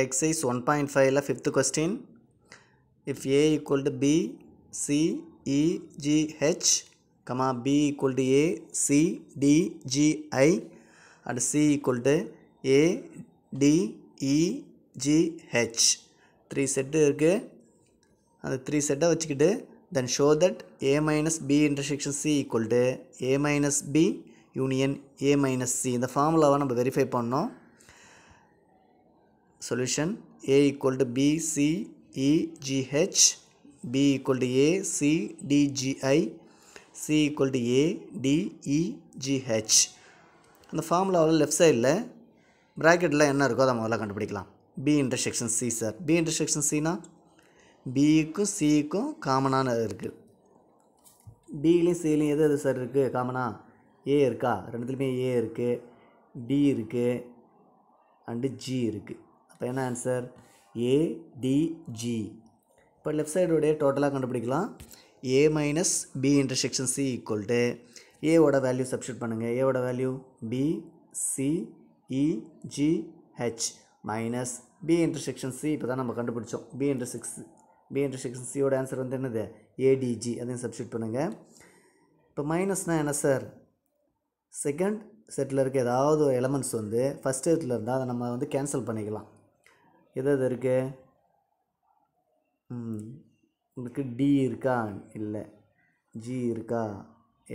exercise 1.5 la fifth question if a equal to b c e g h comma b equal to a c d g i and c equal to a d e g h three set இருக்குது அந்த three செட்டை வச்சுக்கிட்டு then show that A minus B intersection C equal to A minus B union A minus C இந்த ஃபார்முலாவை நம்ம verify பண்ணோம் solution a equal to b c e g h b equal to a c d g e, அந்த ஃபார்முலாவில் left சைடில் ப்ராக்கெட்டில் என்ன இருக்கோ அதை முதல்ல கண்டுபிடிக்கலாம் B intersection C sir B intersection சினா பிக்கும் சிக்கும் காமனான இருக்குது பிலையும் சிலையும் எது எது சார் இருக்குது காமனாக ஏ இருக்கா ரெண்டுத்துலேயுமே ஏ இருக்குது டி இருக்குது அண்டு ஜி இருக்குது அப்போ என்ன ஆன்சர் ஏடிஜி இப்போ லெஃப்ட் சைடுடைய டோட்டலாக கண்டுபிடிக்கலாம் A minus B intersection C equal to ஏவோட வேல்யூ சப்ஷூட் பண்ணுங்கள் ஏவோட value B C EG H minus B intersection C இப்போ தான் நம்ம கண்டுபிடிச்சோம் பி இன்டர்செக்ஸ் பி இன்டர்செக்ஷன் சியோட ஆன்சர் வந்து என்னது ஏடிஜி அதையும் சப்ஷூட் பண்ணுங்கள் இப்போ மைனஸ்னால் என்ன சார் செகண்ட் செட்டில் இருக்க ஏதாவது எலமெண்ட்ஸ் வந்து ஃபஸ்ட் இதில் இருந்தால் அதை நம்ம வந்து கேன்சல் பண்ணிக்கலாம் எது எது இருக்குது உங்களுக்கு டி இருக்கா இல்லை ஜி இருக்கா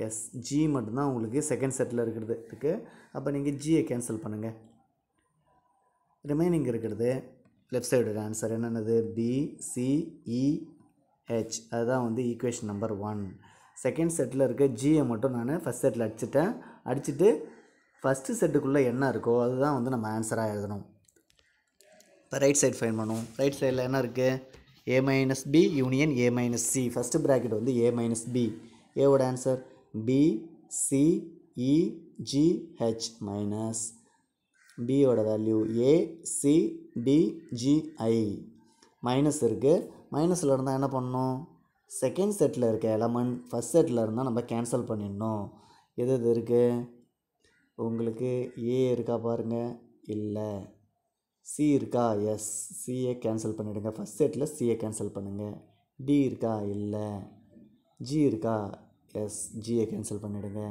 எஸ் ஜி மட்டும்தான் உங்களுக்கு செகண்ட் செட்டில் இருக்கிறது இருக்குது அப்போ நீங்கள் ஜியை கேன்சல் பண்ணுங்கள் ரிமைனிங் இருக்கிறது லெஃப்ட் சைடு ஆன்சர் என்னென்னது பி சிஇ ஹெச் அதுதான் வந்து ஈக்குவேஷன் நம்பர் ஒன் செகண்ட் செட்டில் இருக்க ஜியை மட்டும் நான் ஃபஸ்ட் செட்டில் அடிச்சிட்டேன் அடிச்சுட்டு ஃபஸ்ட்டு செட்டுக்குள்ளே என்ன இருக்கோ அதுதான் வந்து நம்ம ஆன்சராக எழுதணும் இப்போ ரைட் சைடு ஃபைன் பண்ணுவோம் ரைட் சைடில் என்ன இருக்குது A minus B union A minus C first bracket வந்து ஏ மைனஸ் பி ஏவோட answer B C E G H minus பியோட value A C D GI minus இருக்குது மைனஸில் இருந்தால் என்ன பண்ணணும் செகண்ட் செட்டில் இருக்க எலமெண்ட் ஃபஸ்ட் செட்டில் இருந்தால் நம்ம கேன்சல் பண்ணிடணும் எது எது இருக்குது உங்களுக்கு ஏ இருக்கா பாருங்கள் இல்லை சி இருக்கா எஸ் சிஏ கேன்சல் பண்ணிவிடுங்க ஃபஸ்ட் செட்டில் சிஏ கேன்சல் பண்ணுங்கள் டி இருக்கா இல்லை ஜி இருக்கா எஸ் ஜிஏ கேன்சல் பண்ணிவிடுங்க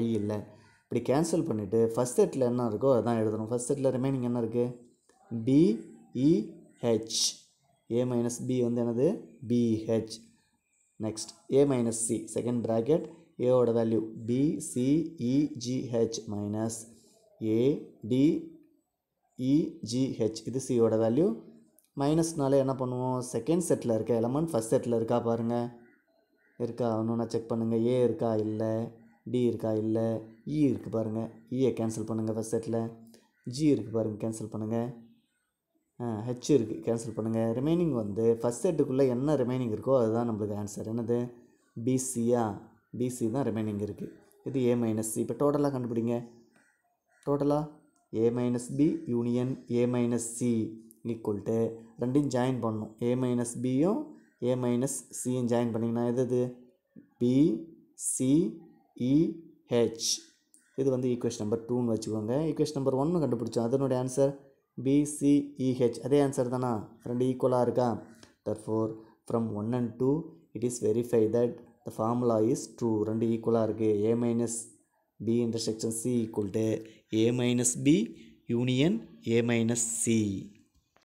ஐ இல்லை இப்படி கேன்சல் பண்ணிவிட்டு ஃபஸ்ட் செட்டில் என்ன இருக்கோ அதான் எழுதணும் ஃபஸ்ட் செட்டில் ரிமைனிங் என்ன இருக்குது BEH A e, minus B வந்து என்னது BH next A minus C second bracket ஏவோட value BCEGH minus ADE EGH e இது சியோட வேல்யூ மைனஸ்னால என்ன பண்ணுவோம் செகண்ட் செட்டில் இருக்க எலமெண்ட் ஃபஸ்ட் செட்டில் இருக்கா பாருங்கள் இருக்கா ஒன்று செக் பண்ணுங்கள் ஏ இருக்கா இல்லை டி இருக்கா இல்லை இ e இருக்குது பாருங்கள் இஏ e கேன்சல் பண்ணுங்கள் ஃபஸ்ட் செட்டில் ஜி இருக்குது பாருங்கள் கேன்சல் பண்ணுங்கள் ஹெச் இருக்குது கேன்சல் பண்ணுங்கள் ரிமைனிங் வந்து ஃபஸ்ட் செட்டுக்குள்ளே என்ன ரிமைனிங் இருக்கோ அதுதான் நம்மளுக்கு ஆன்சர் என்னது பிசியா பிசி தான் ரிமைனிங் இருக்குது இது ஏ மைனஸ் சி இப்போ டோட்டலாக கண்டுபிடிங்க டோட்டலாக A minus B union A minus C equal to ரெண்டையும் ஜாயின் பண்ணணும் ஏ மைனஸ் பியும் ஏ மைனஸ் சியும் ஜாயின் பண்ணிங்கன்னா எது இது பி சி e, இது வந்து ஈக்குவேஷன் நம்பர் டூன்னு வச்சுக்கோங்க ஈக்குவேஷன் நம்பர் ஒன்று கண்டுபிடிச்சோம் அதனுடைய ஆன்சர் பிசிஇஹெச் e, அதே ஆன்சர் தானா ரெண்டு ஈக்குவலாக இருக்கா therefore from one and two it is verify that the formula is true ரெண்டு ஈக்குவலாக இருக்குது A minus B intersection C equal to A minus B union A minus C